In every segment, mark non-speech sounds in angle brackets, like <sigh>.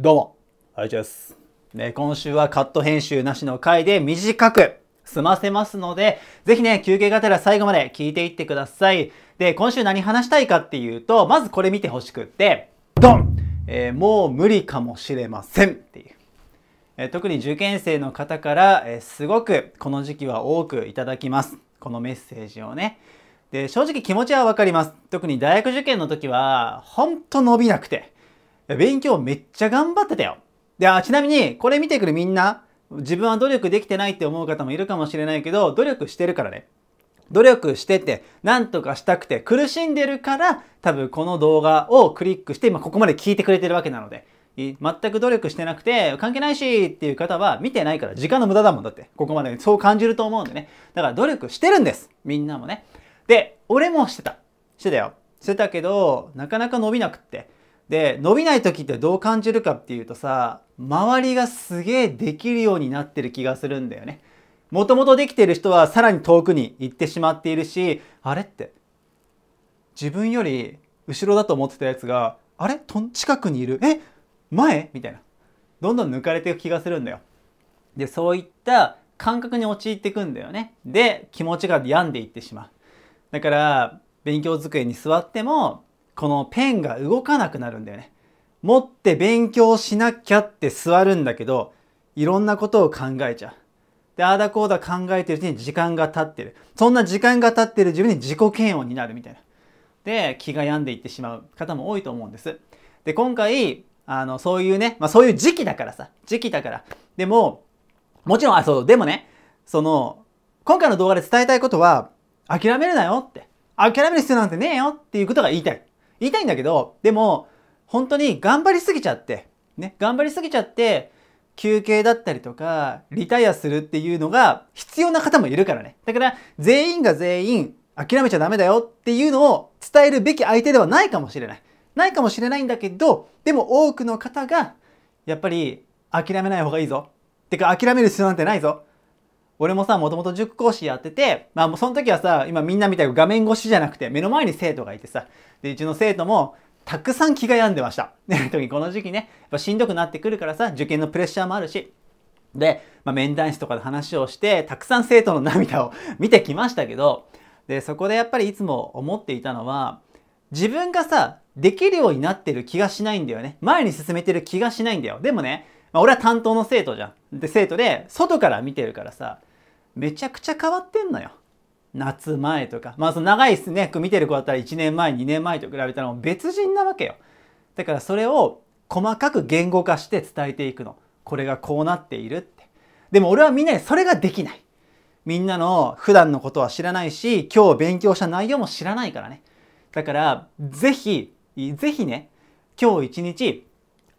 どうも、あいちです。ね、今週はカット編集なしの回で短く済ませますので、ぜひね、休憩がてら最後まで聞いていってください。で、今週何話したいかっていうと、まずこれ見てほしくって、ドンえー、もう無理かもしれませんっていう。えー、特に受験生の方から、えー、すごくこの時期は多くいただきます。このメッセージをね。で、正直気持ちはわかります。特に大学受験の時は、ほんと伸びなくて。勉強めっちゃ頑張ってたよ。で、あ、ちなみに、これ見てくるみんな、自分は努力できてないって思う方もいるかもしれないけど、努力してるからね。努力してて、なんとかしたくて苦しんでるから、多分この動画をクリックして、今ここまで聞いてくれてるわけなので、全く努力してなくて、関係ないしっていう方は見てないから時間の無駄だもんだって、ここまでそう感じると思うんでね。だから努力してるんです。みんなもね。で、俺もしてた。してたよ。してたけど、なかなか伸びなくって。で伸びない時ってどう感じるかっていうとさ周りがすげえできるようになってる気がするんだよね。もともとできてる人はさらに遠くに行ってしまっているしあれって自分より後ろだと思ってたやつがあれと近くにいるえ前みたいなどんどん抜かれていく気がするんだよ。でそういった感覚に陥っていくんだよね。で気持ちが病んでいってしまう。だから勉強机に座ってもこのペンが動かなくなるんだよね。持って勉強しなきゃって座るんだけど、いろんなことを考えちゃう。で、あーだこうだ考えてるうちに時間が経ってる。そんな時間が経ってる自分に自己嫌悪になるみたいな。で、気が病んでいってしまう方も多いと思うんです。で、今回、あの、そういうね、まあそういう時期だからさ、時期だから。でも、もちろん、あ、そう、でもね、その、今回の動画で伝えたいことは、諦めるなよって。諦める必要なんてねえよっていうことが言いたい。言いたいんだけど、でも、本当に頑張りすぎちゃって、ね、頑張りすぎちゃって、休憩だったりとか、リタイアするっていうのが必要な方もいるからね。だから、全員が全員諦めちゃダメだよっていうのを伝えるべき相手ではないかもしれない。ないかもしれないんだけど、でも多くの方が、やっぱり諦めない方がいいぞ。てか諦める必要なんてないぞ。俺もさ、もともと塾講師やってて、まあもうその時はさ、今みんなみたいに画面越しじゃなくて、目の前に生徒がいてさ、で、うちの生徒も、たくさん気が病んでました。ね、<laughs> 特にこの時期ね、やっぱしんどくなってくるからさ、受験のプレッシャーもあるし、で、まあ、面談室とかで話をして、たくさん生徒の涙を <laughs> 見てきましたけど、で、そこでやっぱりいつも思っていたのは、自分がさ、できるようになってる気がしないんだよね。前に進めてる気がしないんだよ。でもね、まあ、俺は担当の生徒じゃん。で、生徒で、外から見てるからさ、めちゃくちゃ変わってんのよ。夏前とか。まあその長いスネック見てる子だったら1年前、2年前と比べたら別人なわけよ。だからそれを細かく言語化して伝えていくの。これがこうなっているって。でも俺はみんなにそれができない。みんなの普段のことは知らないし、今日勉強した内容も知らないからね。だから、ぜひ、ぜひね、今日一日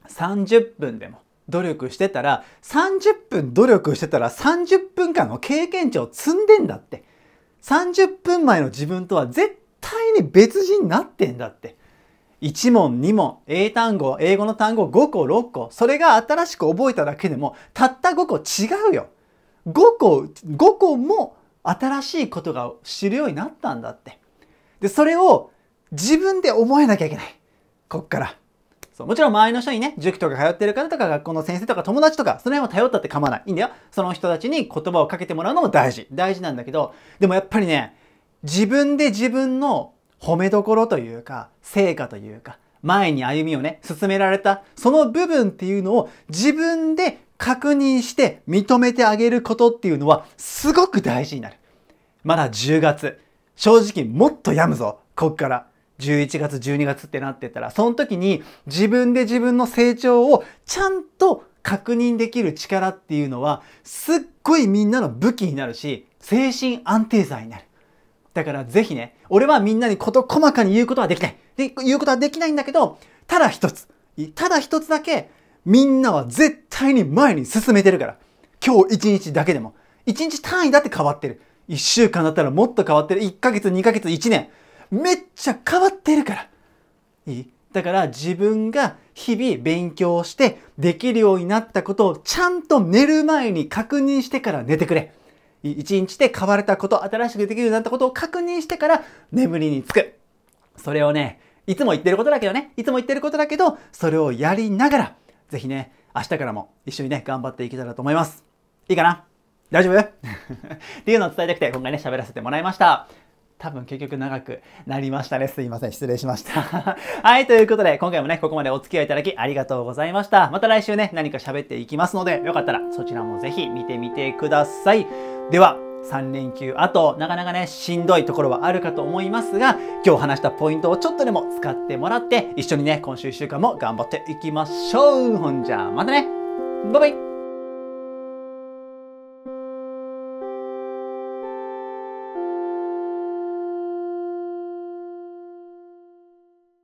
30分でも努力してたら、30分努力してたら30分間の経験値を積んでんだって。30分前の自分とは絶対に別人になってんだって。1問、2問、英単語、英語の単語5個、6個。それが新しく覚えただけでも、たった5個違うよ。5個、5個も新しいことが知るようになったんだって。で、それを自分で覚えなきゃいけない。こっから。そうもちろん周りの人にね、塾とか通ってる方とか学校の先生とか友達とか、その辺を頼ったって構わない。いいんだよ。その人たちに言葉をかけてもらうのも大事。大事なんだけど、でもやっぱりね、自分で自分の褒めどころというか、成果というか、前に歩みをね、進められた、その部分っていうのを自分で確認して認めてあげることっていうのはすごく大事になる。まだ10月。正直もっと病むぞ。こっから。11月、12月ってなってたら、その時に自分で自分の成長をちゃんと確認できる力っていうのは、すっごいみんなの武器になるし、精神安定剤になる。だからぜひね、俺はみんなにこと細かに言うことはできない。で、言うことはできないんだけど、ただ一つ、ただ一つだけ、みんなは絶対に前に進めてるから。今日一日だけでも。一日単位だって変わってる。一週間だったらもっと変わってる。一ヶ月、二ヶ月、一年。めっちゃ変わってるから。いいだから自分が日々勉強してできるようになったことをちゃんと寝る前に確認してから寝てくれ。一日で変われたこと、新しくできるようになったことを確認してから眠りにつく。それをね、いつも言ってることだけどね、いつも言ってることだけど、それをやりながら、ぜひね、明日からも一緒にね、頑張っていけたらと思います。いいかな大丈夫 <laughs> っていうのを伝えたくて今回ね、喋らせてもらいました。多分結局長くなりましたね。すいません。失礼しました。<laughs> はい。ということで、今回もね、ここまでお付き合いいただきありがとうございました。また来週ね、何か喋っていきますので、よかったらそちらもぜひ見てみてください。では、3連休あとなかなかねしんどいところはあるかと思いますが今日話したポイントをちょっとでも使ってもらって一緒にね今週1週間も頑張っていきましょうほんじゃまたねバイバイ